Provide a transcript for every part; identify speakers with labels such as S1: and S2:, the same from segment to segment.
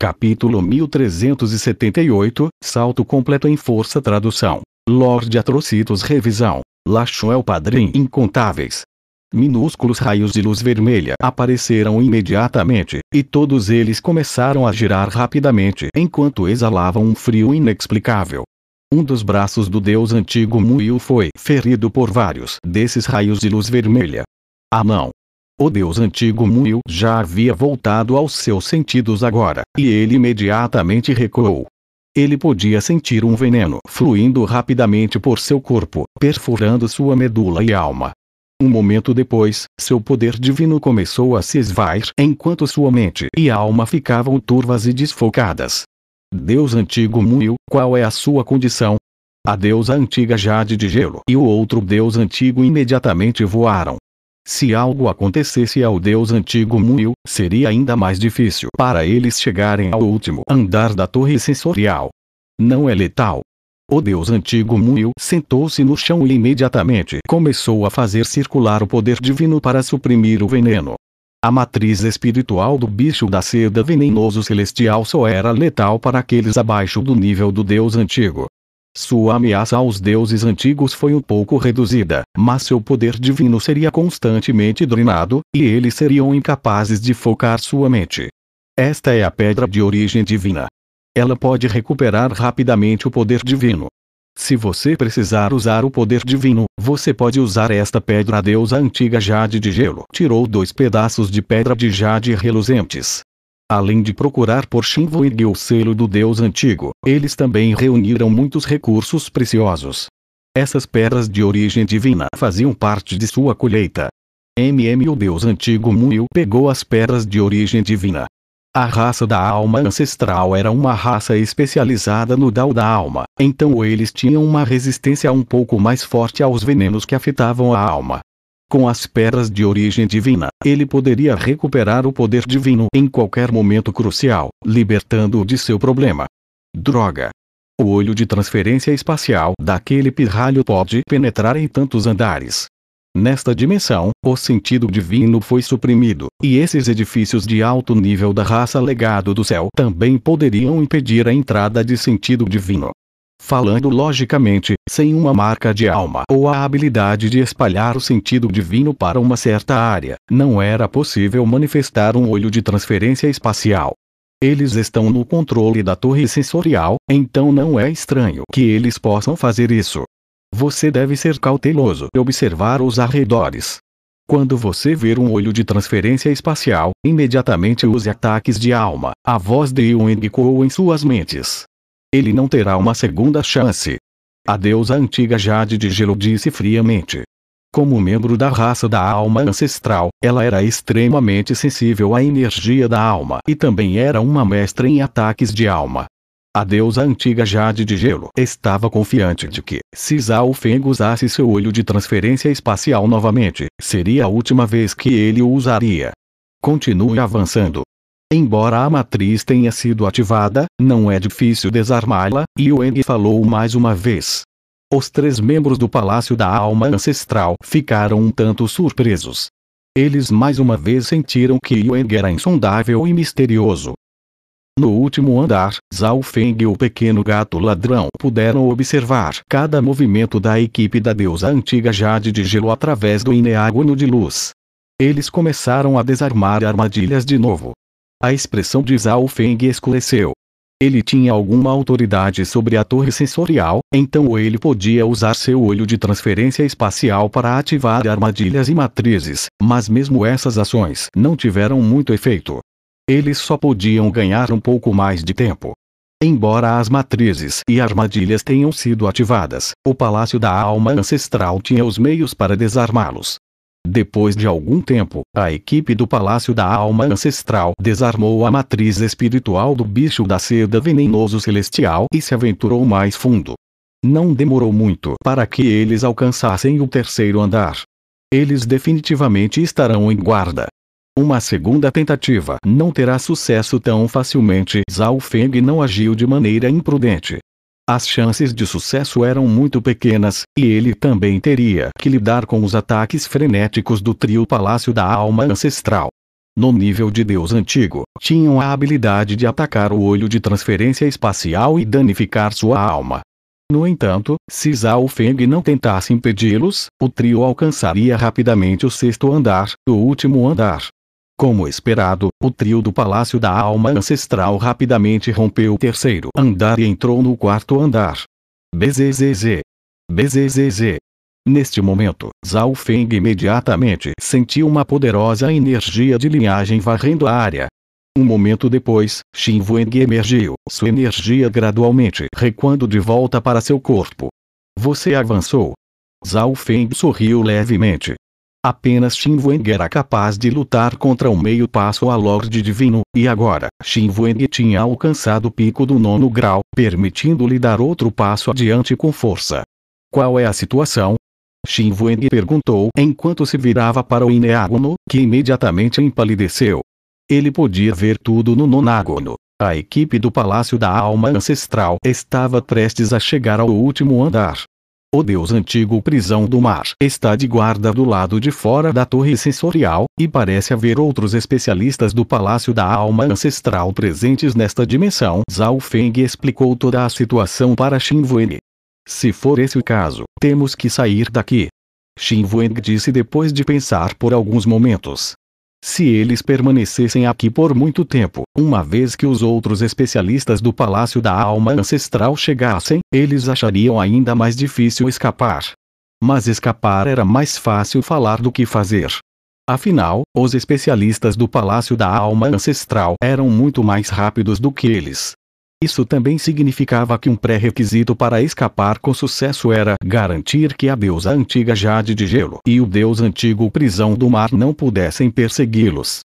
S1: Capítulo 1378 Salto completo em força Tradução. Lorde Atrocitos Revisão. Lachuel Padrim Incontáveis. Minúsculos raios de luz vermelha apareceram imediatamente, e todos eles começaram a girar rapidamente enquanto exalavam um frio inexplicável. Um dos braços do deus antigo Muil foi ferido por vários desses raios de luz vermelha. Ah não, o deus antigo Muil já havia voltado aos seus sentidos agora, e ele imediatamente recuou. Ele podia sentir um veneno fluindo rapidamente por seu corpo, perfurando sua medula e alma. Um momento depois, seu poder divino começou a se esvair enquanto sua mente e alma ficavam turvas e desfocadas. Deus antigo Muil, qual é a sua condição? A deusa antiga Jade de Gelo e o outro deus antigo imediatamente voaram, se algo acontecesse ao deus antigo Muil, seria ainda mais difícil para eles chegarem ao último andar da torre sensorial. Não é letal. O deus antigo Muil sentou-se no chão e imediatamente começou a fazer circular o poder divino para suprimir o veneno. A matriz espiritual do bicho da seda venenoso celestial só era letal para aqueles abaixo do nível do deus antigo. Sua ameaça aos deuses antigos foi um pouco reduzida, mas seu poder divino seria constantemente drenado, e eles seriam incapazes de focar sua mente. Esta é a pedra de origem divina. Ela pode recuperar rapidamente o poder divino. Se você precisar usar o poder divino, você pode usar esta pedra. A deusa antiga Jade de Gelo tirou dois pedaços de pedra de Jade reluzentes, Além de procurar por Shinvoig o selo do deus antigo, eles também reuniram muitos recursos preciosos. Essas pedras de origem divina faziam parte de sua colheita. MM o deus antigo Munil pegou as pedras de origem divina. A raça da alma ancestral era uma raça especializada no Dao da alma, então eles tinham uma resistência um pouco mais forte aos venenos que afetavam a alma. Com as pedras de origem divina, ele poderia recuperar o poder divino em qualquer momento crucial, libertando-o de seu problema. Droga! O olho de transferência espacial daquele pirralho pode penetrar em tantos andares. Nesta dimensão, o sentido divino foi suprimido, e esses edifícios de alto nível da raça legado do céu também poderiam impedir a entrada de sentido divino falando logicamente, sem uma marca de alma ou a habilidade de espalhar o sentido divino para uma certa área, não era possível manifestar um olho de transferência espacial. Eles estão no controle da torre sensorial, então não é estranho que eles possam fazer isso. Você deve ser cauteloso e observar os arredores. Quando você ver um olho de transferência espacial, imediatamente use ataques de alma, a voz de Yuan ecoou em suas mentes. Ele não terá uma segunda chance. A deusa antiga Jade de Gelo disse friamente. Como membro da raça da alma ancestral, ela era extremamente sensível à energia da alma e também era uma mestra em ataques de alma. A deusa antiga Jade de Gelo estava confiante de que, se Zhao Feng usasse seu olho de transferência espacial novamente, seria a última vez que ele o usaria. Continue avançando. Embora a matriz tenha sido ativada, não é difícil desarmá-la, e o Eng falou mais uma vez. Os três membros do Palácio da Alma Ancestral ficaram um tanto surpresos. Eles mais uma vez sentiram que Yueng era insondável e misterioso. No último andar, Zhao Feng e o pequeno gato ladrão puderam observar cada movimento da equipe da deusa antiga Jade de Gelo através do ineágono de luz. Eles começaram a desarmar armadilhas de novo, a expressão de Zhao Feng escureceu. Ele tinha alguma autoridade sobre a torre sensorial, então ele podia usar seu olho de transferência espacial para ativar armadilhas e matrizes, mas mesmo essas ações não tiveram muito efeito. Eles só podiam ganhar um pouco mais de tempo. Embora as matrizes e armadilhas tenham sido ativadas, o Palácio da Alma Ancestral tinha os meios para desarmá-los. Depois de algum tempo, a equipe do Palácio da Alma Ancestral desarmou a matriz espiritual do bicho da seda venenoso celestial e se aventurou mais fundo. Não demorou muito para que eles alcançassem o terceiro andar. Eles definitivamente estarão em guarda. Uma segunda tentativa não terá sucesso tão facilmente. Zhao Feng não agiu de maneira imprudente. As chances de sucesso eram muito pequenas, e ele também teria que lidar com os ataques frenéticos do trio Palácio da Alma Ancestral. No nível de Deus Antigo, tinham a habilidade de atacar o olho de transferência espacial e danificar sua alma. No entanto, se Zhao Feng não tentasse impedi-los, o trio alcançaria rapidamente o sexto andar, o último andar, como esperado, o trio do Palácio da Alma Ancestral rapidamente rompeu o terceiro andar e entrou no quarto andar. BZZZ. BZZZ. Neste momento, Zhao Feng imediatamente sentiu uma poderosa energia de linhagem varrendo a área. Um momento depois, Xin Wang emergiu, sua energia gradualmente recuando de volta para seu corpo. Você avançou. Zhao Feng sorriu levemente, Apenas Shin Wang era capaz de lutar contra o meio passo a Lorde Divino, e agora Shin Wang tinha alcançado o pico do nono grau, permitindo-lhe dar outro passo adiante com força. Qual é a situação? Shin Wang perguntou enquanto se virava para o Ineágono, que imediatamente empalideceu. Ele podia ver tudo no nonágono. A equipe do Palácio da Alma Ancestral estava prestes a chegar ao último andar, o deus antigo prisão do mar está de guarda do lado de fora da torre sensorial, e parece haver outros especialistas do Palácio da Alma Ancestral presentes nesta dimensão. Zhao Feng explicou toda a situação para Xin Wen. Se for esse o caso, temos que sair daqui. Xin Wen disse depois de pensar por alguns momentos se eles permanecessem aqui por muito tempo. Uma vez que os outros especialistas do Palácio da Alma Ancestral chegassem, eles achariam ainda mais difícil escapar. Mas escapar era mais fácil falar do que fazer. Afinal, os especialistas do Palácio da Alma Ancestral eram muito mais rápidos do que eles, isso também significava que um pré-requisito para escapar com sucesso era garantir que a deusa antiga Jade de Gelo e o deus antigo Prisão do Mar não pudessem persegui-los.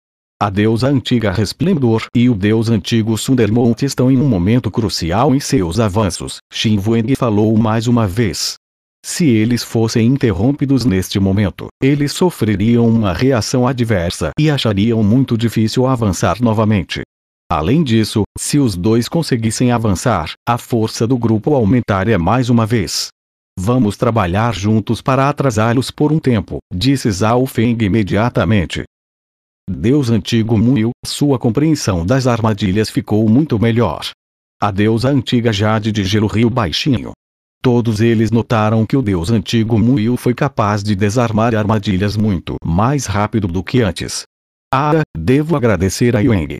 S1: A deusa antiga Resplendor e o deus antigo Sundermont estão em um momento crucial em seus avanços, Shin Wang falou mais uma vez. Se eles fossem interrompidos neste momento, eles sofreriam uma reação adversa e achariam muito difícil avançar novamente. Além disso, se os dois conseguissem avançar, a força do grupo aumentaria mais uma vez. Vamos trabalhar juntos para atrasá-los por um tempo, disse Zhao Feng imediatamente. Deus antigo Muil, sua compreensão das armadilhas ficou muito melhor. A deusa antiga Jade de Gelo Rio baixinho. Todos eles notaram que o deus antigo Muil foi capaz de desarmar armadilhas muito mais rápido do que antes. Ah, devo agradecer a Yueng,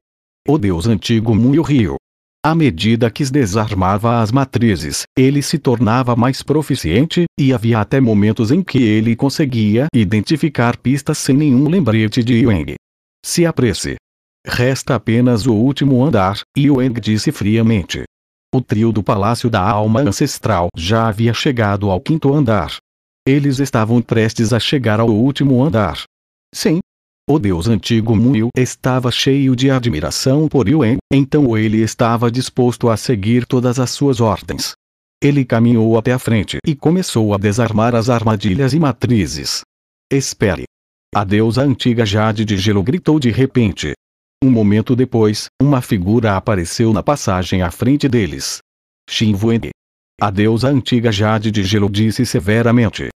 S1: o deus antigo Mu o rio. À medida que desarmava as matrizes, ele se tornava mais proficiente, e havia até momentos em que ele conseguia identificar pistas sem nenhum lembrete de Yueng. Se apresse. Resta apenas o último andar, Yueng disse friamente. O trio do Palácio da Alma Ancestral já havia chegado ao quinto andar. Eles estavam prestes a chegar ao último andar. Sim, o deus antigo Muil estava cheio de admiração por Yuen, então ele estava disposto a seguir todas as suas ordens. Ele caminhou até a frente e começou a desarmar as armadilhas e matrizes. Espere! A deusa antiga Jade de Gelo gritou de repente. Um momento depois, uma figura apareceu na passagem à frente deles. Xin Wen. A deusa antiga Jade de Gelo disse severamente.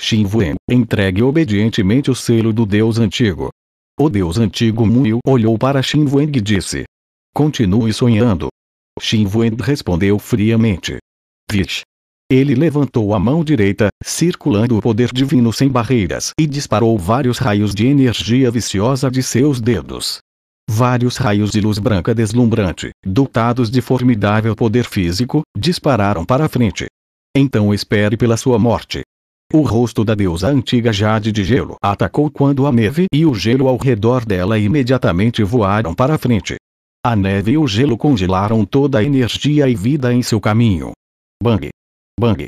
S1: Xin Wen, entregue obedientemente o selo do deus antigo. O deus antigo Muil olhou para Xin Wang e disse. Continue sonhando. Xin Wang respondeu friamente. Vish. Ele levantou a mão direita, circulando o poder divino sem barreiras e disparou vários raios de energia viciosa de seus dedos. Vários raios de luz branca deslumbrante, dotados de formidável poder físico, dispararam para a frente. Então espere pela sua morte. O rosto da deusa antiga Jade de Gelo atacou quando a neve e o gelo ao redor dela imediatamente voaram para a frente. A neve e o gelo congelaram toda a energia e vida em seu caminho. Bang! Bang!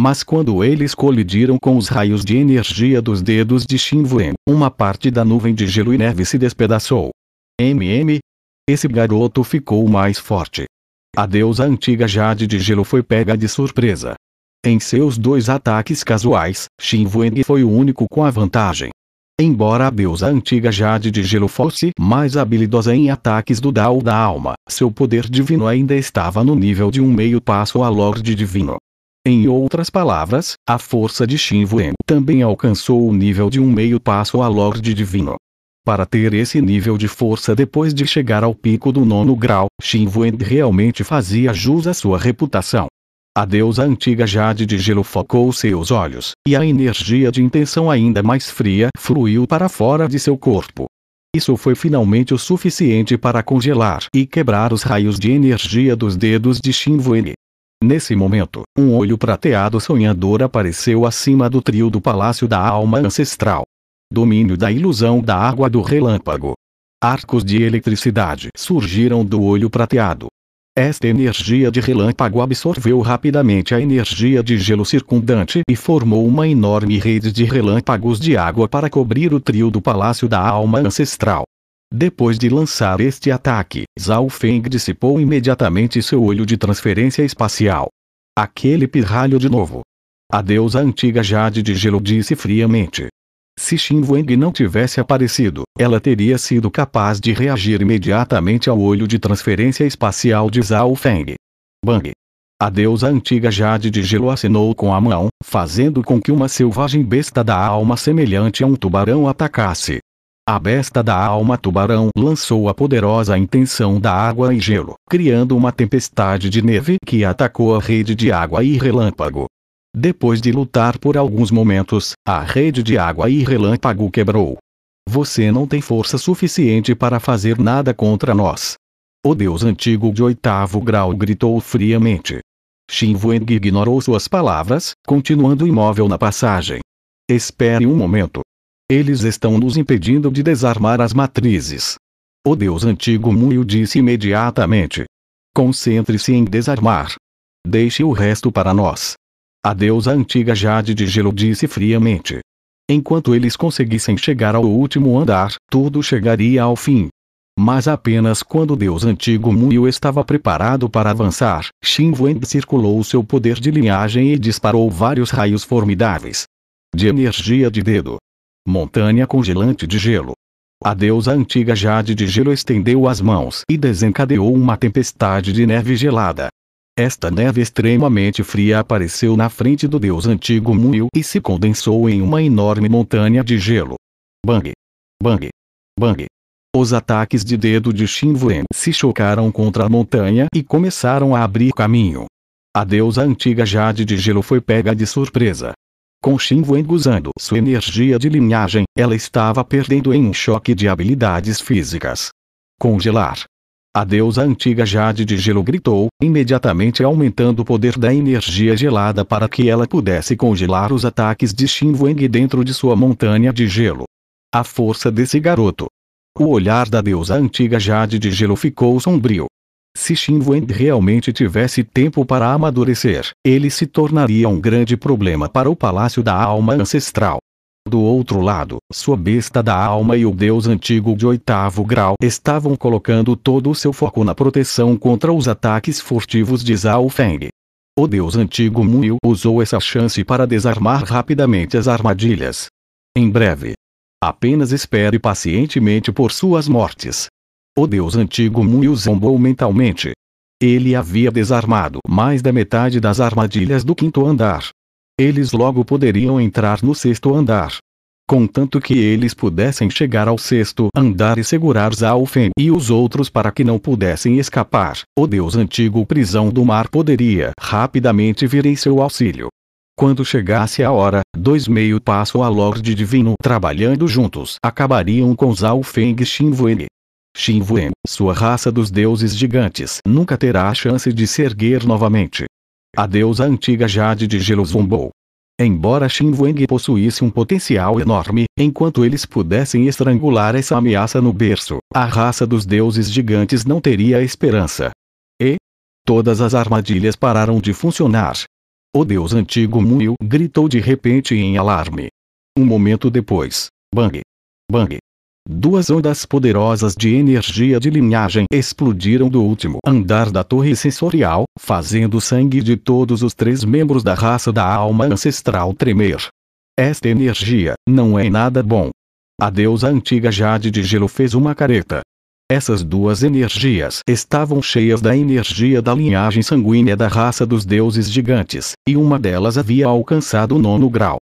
S1: Mas quando eles colidiram com os raios de energia dos dedos de Shinwen, uma parte da nuvem de gelo e neve se despedaçou. MM? Esse garoto ficou mais forte. A deusa antiga Jade de Gelo foi pega de surpresa. Em seus dois ataques casuais, Shin Wengi foi o único com a vantagem. Embora a deusa antiga Jade de Gelo fosse mais habilidosa em ataques do Dao da Alma, seu poder divino ainda estava no nível de um meio passo a Lorde Divino. Em outras palavras, a força de Shin Wuen também alcançou o nível de um meio passo a Lorde Divino. Para ter esse nível de força depois de chegar ao pico do nono grau, Shin Wuen realmente fazia jus à sua reputação. A deusa antiga Jade de Gelo focou seus olhos, e a energia de intenção ainda mais fria fluiu para fora de seu corpo. Isso foi finalmente o suficiente para congelar e quebrar os raios de energia dos dedos de Shinwen. Nesse momento, um olho prateado sonhador apareceu acima do trio do Palácio da Alma Ancestral. Domínio da ilusão da água do relâmpago. Arcos de eletricidade surgiram do olho prateado, esta energia de relâmpago absorveu rapidamente a energia de gelo circundante e formou uma enorme rede de relâmpagos de água para cobrir o trio do Palácio da Alma Ancestral. Depois de lançar este ataque, Zhao Feng dissipou imediatamente seu olho de transferência espacial. Aquele pirralho de novo. A deusa antiga Jade de Gelo disse friamente. Se Xin Wang não tivesse aparecido, ela teria sido capaz de reagir imediatamente ao olho de transferência espacial de Zhao Feng. Bang! A deusa antiga Jade de Gelo acenou com a mão, fazendo com que uma selvagem besta da alma semelhante a um tubarão atacasse. A besta da alma tubarão lançou a poderosa intenção da água e gelo, criando uma tempestade de neve que atacou a rede de água e relâmpago. Depois de lutar por alguns momentos, a rede de água e relâmpago quebrou. Você não tem força suficiente para fazer nada contra nós. O deus antigo de oitavo grau gritou friamente. Xin Wang ignorou suas palavras, continuando imóvel na passagem. Espere um momento. Eles estão nos impedindo de desarmar as matrizes. O deus antigo Muiu disse imediatamente. Concentre-se em desarmar. Deixe o resto para nós. A deusa antiga Jade de Gelo disse friamente. Enquanto eles conseguissem chegar ao último andar, tudo chegaria ao fim. Mas apenas quando o deus antigo Muil estava preparado para avançar, Shin Wen circulou seu poder de linhagem e disparou vários raios formidáveis. De energia de dedo. Montanha congelante de gelo. A deusa antiga Jade de Gelo estendeu as mãos e desencadeou uma tempestade de neve gelada. Esta neve extremamente fria apareceu na frente do deus antigo Muil e se condensou em uma enorme montanha de gelo. Bang! Bang! Bang! Os ataques de dedo de Shinvuen se chocaram contra a montanha e começaram a abrir caminho. A deusa antiga Jade de Gelo foi pega de surpresa. Com Shinvuen usando sua energia de linhagem, ela estava perdendo em um choque de habilidades físicas. Congelar. A deusa antiga Jade de Gelo gritou, imediatamente aumentando o poder da energia gelada para que ela pudesse congelar os ataques de Xin Wang dentro de sua montanha de gelo. A força desse garoto. O olhar da deusa antiga Jade de Gelo ficou sombrio. Se Xin Wang realmente tivesse tempo para amadurecer, ele se tornaria um grande problema para o Palácio da Alma Ancestral. Do outro lado, sua besta da alma e o deus antigo de oitavo grau estavam colocando todo o seu foco na proteção contra os ataques furtivos de Zhao Feng. O deus antigo Muil usou essa chance para desarmar rapidamente as armadilhas. Em breve. Apenas espere pacientemente por suas mortes. O deus antigo Muil zombou mentalmente. Ele havia desarmado mais da metade das armadilhas do quinto andar, eles logo poderiam entrar no sexto andar. Contanto que eles pudessem chegar ao sexto andar e segurar Zalfen e os outros para que não pudessem escapar, o deus antigo prisão do mar poderia rapidamente vir em seu auxílio. Quando chegasse a hora, dois meio passo a Lorde Divino trabalhando juntos acabariam com Zalfeng Xinwen. Xinwen, sua raça dos deuses gigantes, nunca terá a chance de se erguer novamente a deusa antiga Jade de gelo zombou. Embora Xin Wang possuísse um potencial enorme, enquanto eles pudessem estrangular essa ameaça no berço, a raça dos deuses gigantes não teria esperança. E? Todas as armadilhas pararam de funcionar. O deus antigo Mu gritou de repente em alarme. Um momento depois, bang! Bang! Duas ondas poderosas de energia de linhagem explodiram do último andar da torre sensorial, fazendo o sangue de todos os três membros da raça da alma ancestral tremer. Esta energia não é nada bom. A deusa antiga Jade de Gelo fez uma careta. Essas duas energias estavam cheias da energia da linhagem sanguínea da raça dos deuses gigantes, e uma delas havia alcançado o nono grau.